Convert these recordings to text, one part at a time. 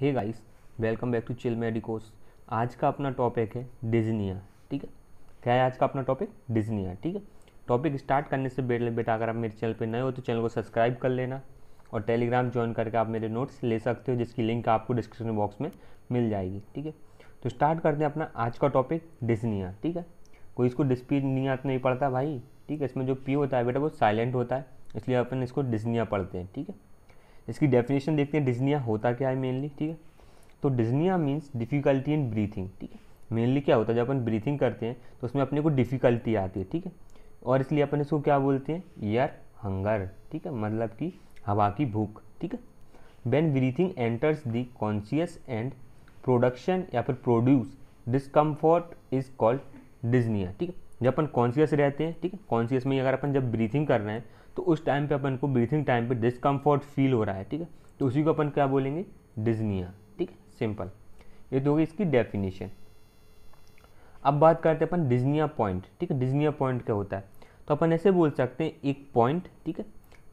hey guys welcome back to chill medicos आज का अपना टॉपिक है डिजनिया ठीक है क्या है आज का अपना टॉपिक डिजनिया ठीक है टॉपिक स्टार्ट करने से बेटा बेटा अगर आप मेरे चैनल पे नए हो तो चैनल को सब्सक्राइब कर लेना और टेलीग्राम ज्वाइन करके आप मेरे नोट्स ले सकते हो जिसकी लिंक आपको डिस्क्रिप्शन बॉक्स में मिल जाएगी ठीक है तो स्टार्ट करते हैं अपना आज का टॉपिक डिजनिया ठीक है कोई इसको डिस्पी नियात तो नहीं पड़ता भाई ठीक है इसमें जो पी होता है बेटा वो साइलेंट होता है इसलिए अपन इसको डिजनिया पढ़ते हैं ठीक है इसकी डेफिनेशन देखते हैं डिजनिया होता क्या है मेनली ठीक है तो dyspnoea means difficulty in breathing ठीक है मेनली क्या होता है जब अपन ब्रीथिंग करते हैं तो उसमें अपने को डिफ़िकल्टी आती है ठीक है और इसलिए अपन इसको क्या बोलते हैं ईयर हंगर ठीक है मतलब कि हवा की भूख ठीक है when breathing enters the conscious and production या फिर produce discomfort is called dyspnoea ठीक है जब अपन कॉन्सियस रहते हैं ठीक है कॉन्सियस में अगर अपन जब ब्रीथिंग कर रहे हैं तो उस टाइम पे अपन को ब्रीथिंग टाइम पे डिस्कम्फर्ट फील हो रहा है ठीक है तो उसी को अपन क्या बोलेंगे डिजनिया ठीक है सिंपल ये तो होगी इसकी डेफिनेशन अब बात करते हैं अपन डिजनिया पॉइंट ठीक है डिजनिया पॉइंट क्या होता है तो अपन ऐसे बोल सकते हैं एक पॉइंट ठीक है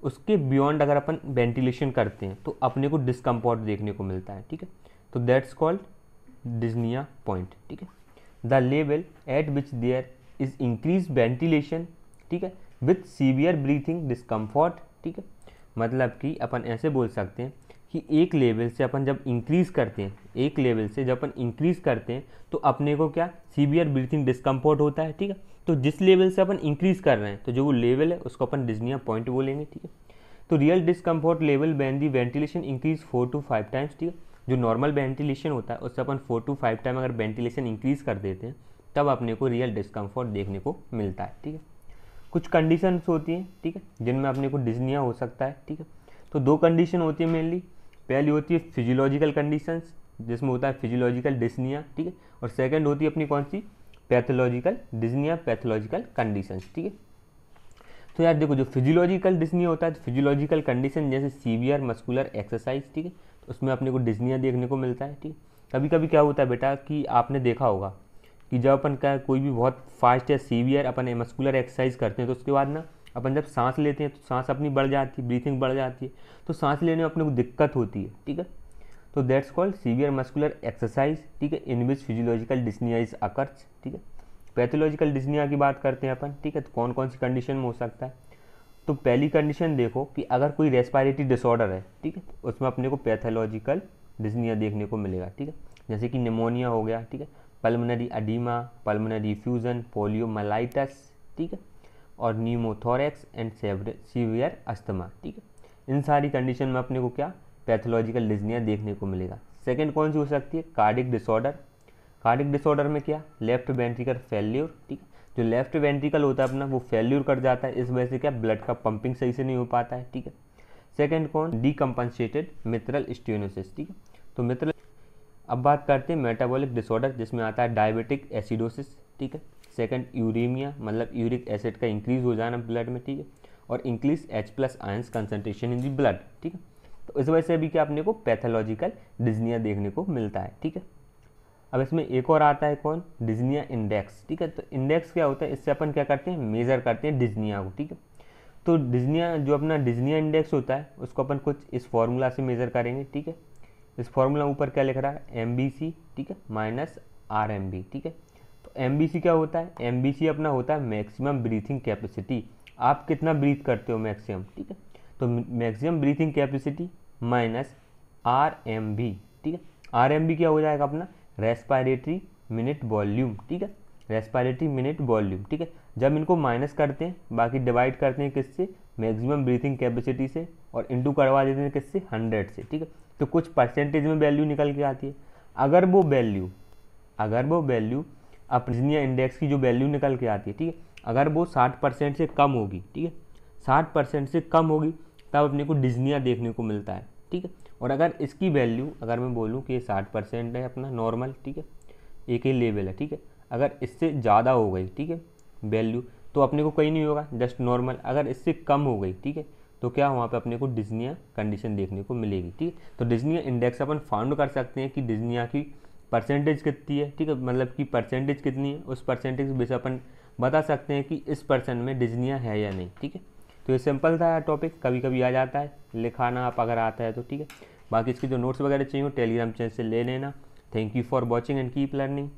उसके बियॉन्ड अगर अपन वेंटिलेशन करते हैं तो अपने को डिस्कम्फर्ट देखने को मिलता है ठीक है तो दैट्स कॉल्ड डिजनिया पॉइंट ठीक है the level at which there is increase ventilation ठीक है विथ सीवियर ब्रीथिंग डिस्कम्फर्ट ठीक है मतलब कि अपन ऐसे बोल सकते हैं कि एक लेवल से अपन जब इंक्रीज़ करते हैं एक लेवल से जब अपन इंक्रीज़ करते हैं तो अपने को क्या सीवियर ब्रीथिंग डिस्कम्फर्ट होता है ठीक है तो जिस लेवल से अपन इंक्रीज़ कर रहे हैं तो जो वो लेवल है उसको अपन डिजनिया पॉइंट बोलेंगे ठीक है तो real discomfort level when the ventilation increase four to five times ठीक है जो नॉर्मल वेंटिलेशन होता है उससे अपन फोर टू फाइव टाइम अगर वेंटिलेशन इंक्रीज़ कर देते हैं तब अपने को रियल डिस्कम्फर्ट देखने को मिलता है ठीक है कुछ कंडीशंस होती हैं ठीक है जिनमें अपने को डिजनिया हो सकता है ठीक है तो दो कंडीशन होती है मेनली पहली होती है फिजियोलॉजिकल कंडीशंस जिसमें होता है फिजियोलॉजिकल डिजनिया ठीक है और सेकंड होती है अपनी कौन सी पैथोलॉजिकल डिजनिया पैथोलॉजिकल कंडीशंस ठीक है तो यार देखो जो फिजियोलॉजिकल डिजनिया होता है तो फिजियोलॉजिकल कंडीशन जैसे सीवियर मस्कुलर एक्सरसाइज ठीक है तो उसमें अपने को डिजनिया देखने को मिलता है ठीक है कभी कभी क्या होता है बेटा कि आपने देखा होगा कि जब अपन का कोई भी बहुत फास्ट या सीवियर अपन मस्कुलर एक्सरसाइज करते हैं तो उसके बाद ना अपन जब सांस लेते हैं तो सांस अपनी बढ़ जाती है ब्रीथिंग बढ़ जाती है तो सांस लेने में अपने को दिक्कत होती है ठीक है तो that's called severe muscular exercise ठीक है in which physiological dyspnoea is occurs ठीक है पैथोलॉजिकल डिस्निया की बात करते हैं अपन ठीक है तो कौन कौन सी कंडीशन में हो सकता है तो पहली कंडीशन देखो कि अगर कोई रेस्पायरेटरी डिसऑर्डर है ठीक है उसमें अपने को पैथोलॉजिकल डिस्निया देखने को मिलेगा ठीक है जैसे कि निमोनिया हो गया ठीक है pulmonary oedema pulmonary fusion poliomyelitis ठीक है और न्यूमोथोरैक्स एंड सीवियर अस्थमा ठीक है इन सारी कंडीशन में अपने को क्या पैथोलॉजिकल डिजनिया देखने को मिलेगा सेकेंड कौन सी हो सकती है कार्डिक डिसऑर्डर कार्डिक डिसऑर्डर में क्या लेफ्ट वेंट्रिकल फेल्यूर ठीक है जो लेफ्ट वेंट्रिकल होता है अपना वो फेल्यूर कर जाता है इस वजह से क्या ब्लड का पंपिंग सही से नहीं हो पाता है ठीक है सेकेंड कौन डीकम्पनसेटेड मित्रल स्टेनोसिस ठीक है तो मित्रल अब बात करते हैं मेटाबॉलिक डिसऑर्डर जिसमें आता है डायबिटिक एसिडोसिस ठीक है सेकंड यूरेमिया मतलब यूरिक एसिड का इंक्रीज हो जाना ब्लड में ठीक है और increase H plus ions concentration in the blood ठीक है तो इस वजह से भी क्या अपने को पैथोलॉजिकल डिजनिया देखने को मिलता है ठीक है अब इसमें एक और आता है कौन डिजनिया इंडेक्स ठीक है तो इंडेक्स क्या होता है इससे अपन क्या करते हैं मेज़र करते हैं डिजनिया को ठीक है तो डिजनिया जो अपना डिजनिया इंडेक्स होता है उसको अपन कुछ इस फॉर्मूला से मेज़र करेंगे ठीक है इस फॉर्मूला ऊपर क्या लिख रहा है एम ठीक है माइनस आर ठीक है तो एम क्या होता है एम अपना होता है मैक्सिमम ब्रीथिंग कैपेसिटी आप कितना ब्रीथ करते हो मैक्सिमम ठीक है तो maximum breathing capacity minus R ठीक है आर क्या हो जाएगा अपना रेस्पायरेटरी मिनट वॉल्यूम ठीक है रेस्पायरेटरी मिनट वॉल्यूम ठीक है जब इनको माइनस करते हैं बाकी डिवाइड करते हैं किससे मैक्सिमम ब्रीथिंग कैपेसिटी से और इंटू करवा देते हैं किससे हंड्रेड से ठीक है तो कुछ परसेंटेज में वैल्यू निकल के आती है अगर वो वैल्यू अगर वो वैल्यू अपने इंडेक्स की जो वैल्यू निकल के आती है ठीक है अगर वो साठ परसेंट से कम होगी ठीक है साठ परसेंट से कम होगी तब अपने को डिजनिया देखने को मिलता है ठीक है और अगर इसकी वैल्यू अगर मैं बोलूँ कि ये साठ परसेंट है अपना नॉर्मल ठीक है एक ही लेवल है ठीक है अगर इससे ज़्यादा हो गई ठीक है वैल्यू तो अपने को कहीं नहीं होगा जस्ट नॉर्मल अगर इससे कम हो गई ठीक है तो क्या वहाँ पे अपने को डिजनिया कंडीशन देखने को मिलेगी ठीक है तो डिजनिया इंडेक्स अपन फाउंड कर सकते हैं कि डिजनिया की परसेंटेज कितनी है ठीक है मतलब कि परसेंटेज कितनी है उस परसेंटेज बेस अपन बता सकते हैं कि इस परसेंट में डिजनिया है या नहीं ठीक है तो ये सिंपल था टॉपिक कभी कभी आ जाता है लिखाना आप अगर आता है तो ठीक है बाकी इसके जो नोट्स वगैरह चाहिए हो टेलीग्राम चैनल से ले लेना thank you for watching and keep learning